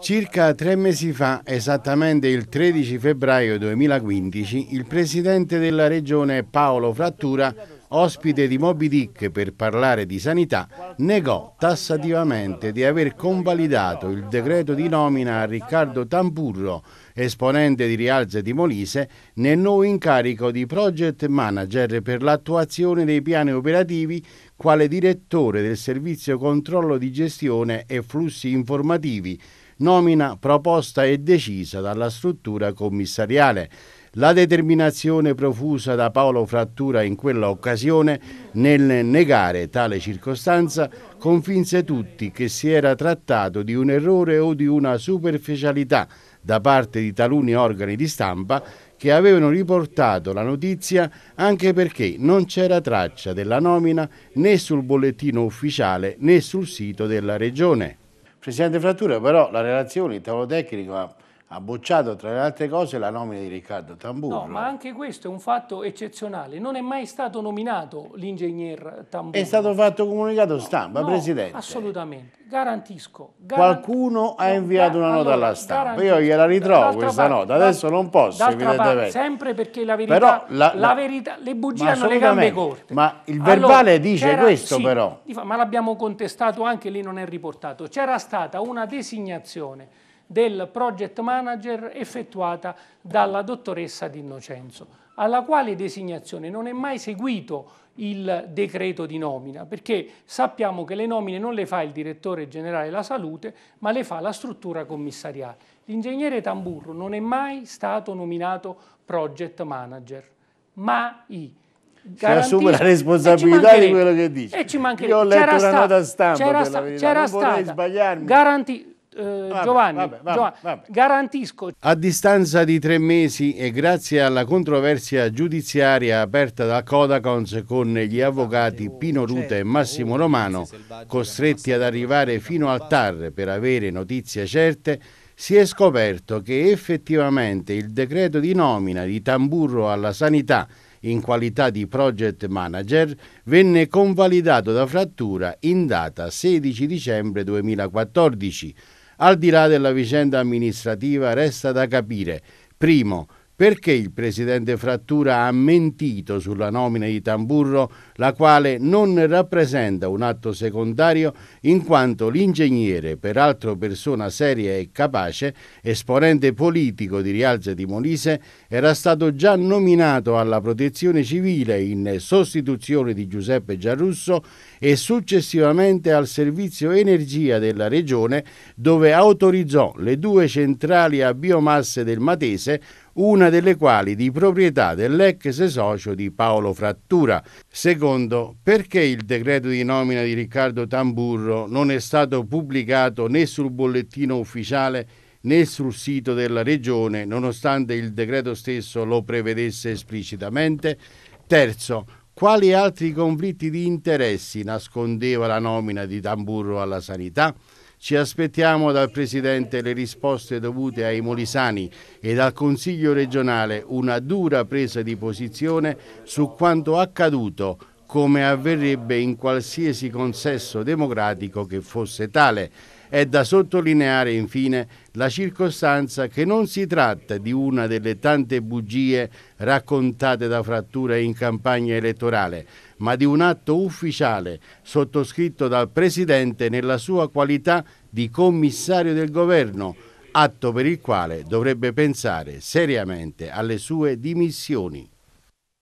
Circa tre mesi fa, esattamente il 13 febbraio 2015, il presidente della regione Paolo Frattura, ospite di Moby Dick per parlare di sanità, negò tassativamente di aver convalidato il decreto di nomina a Riccardo Tamburro, esponente di Rialze di Molise, nel nuovo incarico di project manager per l'attuazione dei piani operativi quale direttore del servizio controllo di gestione e flussi informativi nomina proposta e decisa dalla struttura commissariale. La determinazione profusa da Paolo Frattura in quella occasione nel negare tale circostanza convinse tutti che si era trattato di un errore o di una superficialità da parte di taluni organi di stampa che avevano riportato la notizia anche perché non c'era traccia della nomina né sul bollettino ufficiale né sul sito della regione. Presidente Frattura però la relazione, il tavolo tecnico ha ha bocciato tra le altre cose la nomina di Riccardo Tamburro. No, ma anche questo è un fatto eccezionale, non è mai stato nominato l'ingegner Tamburro. È stato fatto comunicato stampa, no, Presidente. assolutamente, garantisco. Garant... Qualcuno ha inviato una nota allora, alla stampa, io gliela ritrovo questa nota, adesso non posso evidentemente. Parte, sempre perché la verità, però, la, la verità le bugie hanno le gambe corte. Ma il verbale allora, dice questo sì, però. Ma l'abbiamo contestato anche, lì non è riportato. C'era stata una designazione del project manager effettuata dalla dottoressa Di Innocenzo, alla quale designazione non è mai seguito il decreto di nomina, perché sappiamo che le nomine non le fa il direttore generale della salute, ma le fa la struttura commissariale. L'ingegnere Tamburro non è mai stato nominato project manager, ma i si assume la responsabilità di quello che dice. E ci mancherebbe. Io ho letto una nota stampa, c'era sta, c'era stamata, sbagliarmi. Garanti eh, vabbè, Giovanni, vabbè, vabbè, garantisco. A distanza di tre mesi e grazie alla controversia giudiziaria aperta da Codacons con gli avvocati oh, Pino Ruta e certo, Massimo oh, Romano, costretti ad arrivare fino al TAR per avere notizie certe, si è scoperto che effettivamente il decreto di nomina di Tamburro alla sanità in qualità di project manager venne convalidato da Frattura in data 16 dicembre 2014 al di là della vicenda amministrativa resta da capire, primo, perché il presidente Frattura ha mentito sulla nomina di Tamburro, la quale non rappresenta un atto secondario in quanto l'ingegnere, peraltro persona seria e capace, esponente politico di Rialze di Molise, era stato già nominato alla protezione civile in sostituzione di Giuseppe Giarrusso e successivamente al servizio energia della regione dove autorizzò le due centrali a biomasse del Matese una delle quali di proprietà dell'ex socio di Paolo Frattura. Secondo, perché il decreto di nomina di Riccardo Tamburro non è stato pubblicato né sul bollettino ufficiale né sul sito della Regione, nonostante il decreto stesso lo prevedesse esplicitamente? Terzo, quali altri conflitti di interessi nascondeva la nomina di Tamburro alla sanità? Ci aspettiamo dal Presidente le risposte dovute ai molisani e dal Consiglio regionale una dura presa di posizione su quanto accaduto come avverrebbe in qualsiasi consesso democratico che fosse tale. È da sottolineare infine la circostanza che non si tratta di una delle tante bugie raccontate da Frattura in campagna elettorale, ma di un atto ufficiale sottoscritto dal Presidente nella sua qualità di commissario del governo, atto per il quale dovrebbe pensare seriamente alle sue dimissioni.